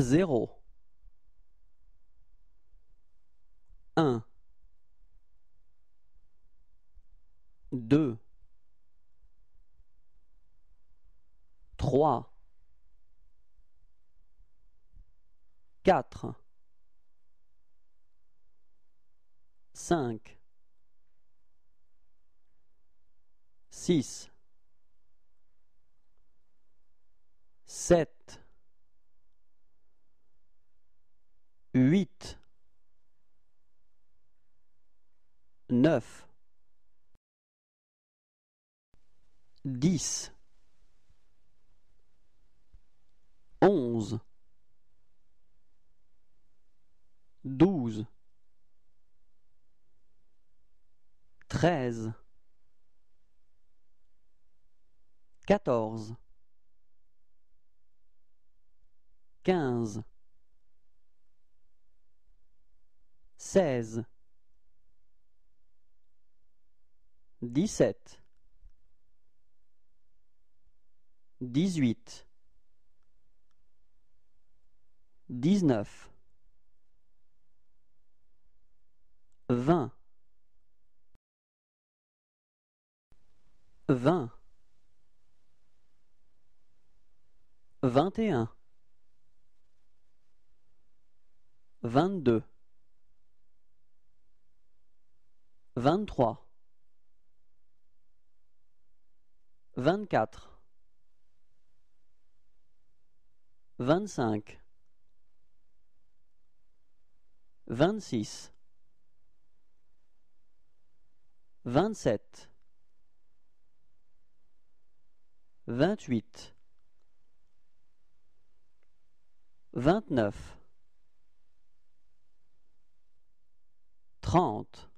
0 1 2 3 4 5 6 7 9 10 11 12 13 14 15 16 17 18 19 20 20 21 22 23 24 25 26 27 28 29 30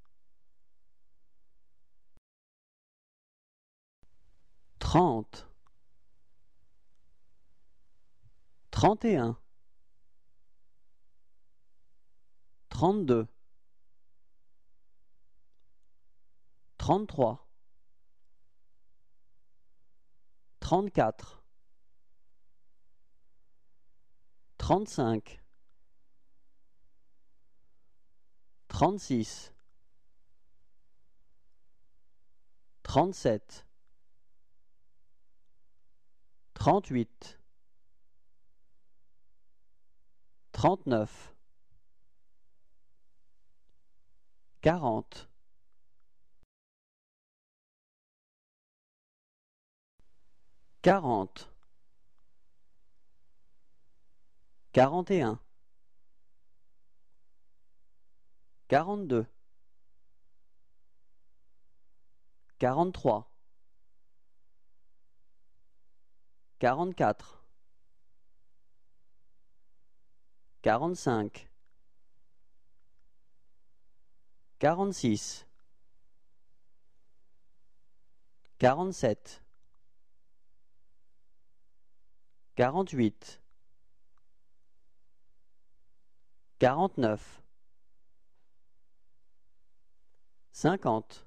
30 31 32 33 34 35 36 37 38, 39, 40, 40, 41, 42, 43, 44 45 46 47 48 49 50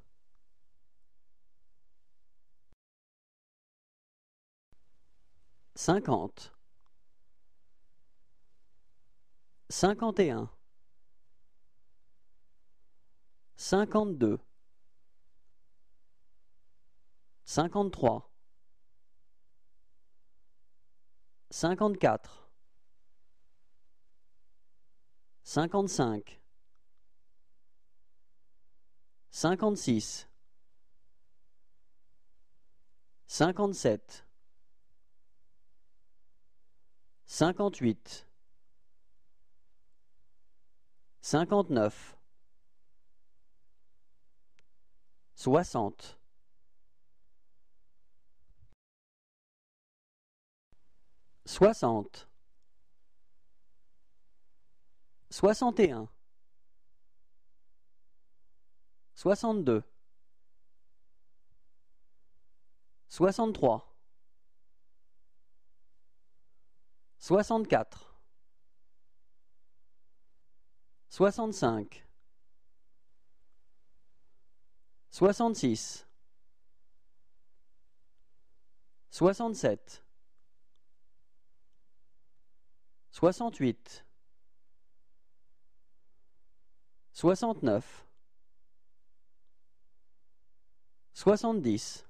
50 51 52 53 54 55 56 57 58 59 60 60 61 62 63 soixante-quatre, soixante-cinq, soixante-six, soixante-sept, soixante-huit, soixante-neuf, soixante-dix.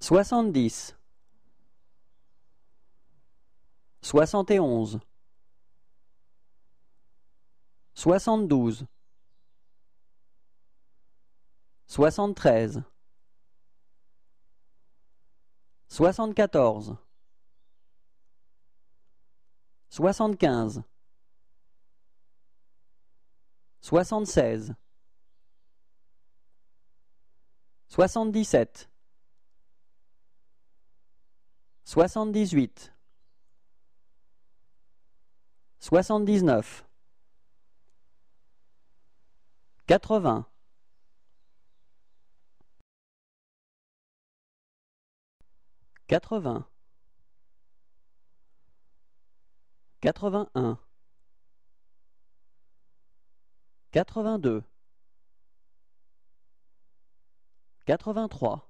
soixante-dix, soixante et onze, soixante-douze, soixante-treize, soixante-quatorze, soixante-quinze, soixante-seize, soixante-dix-sept. 78 79 80 80 81 82 83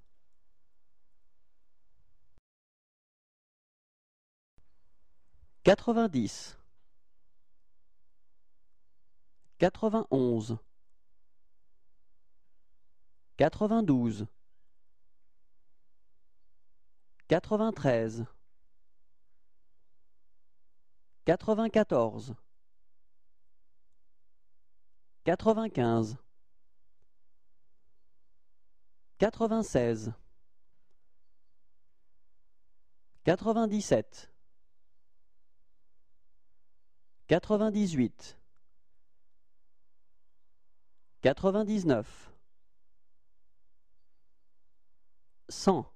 90 91 92 93 94 95 96 97 98 99 100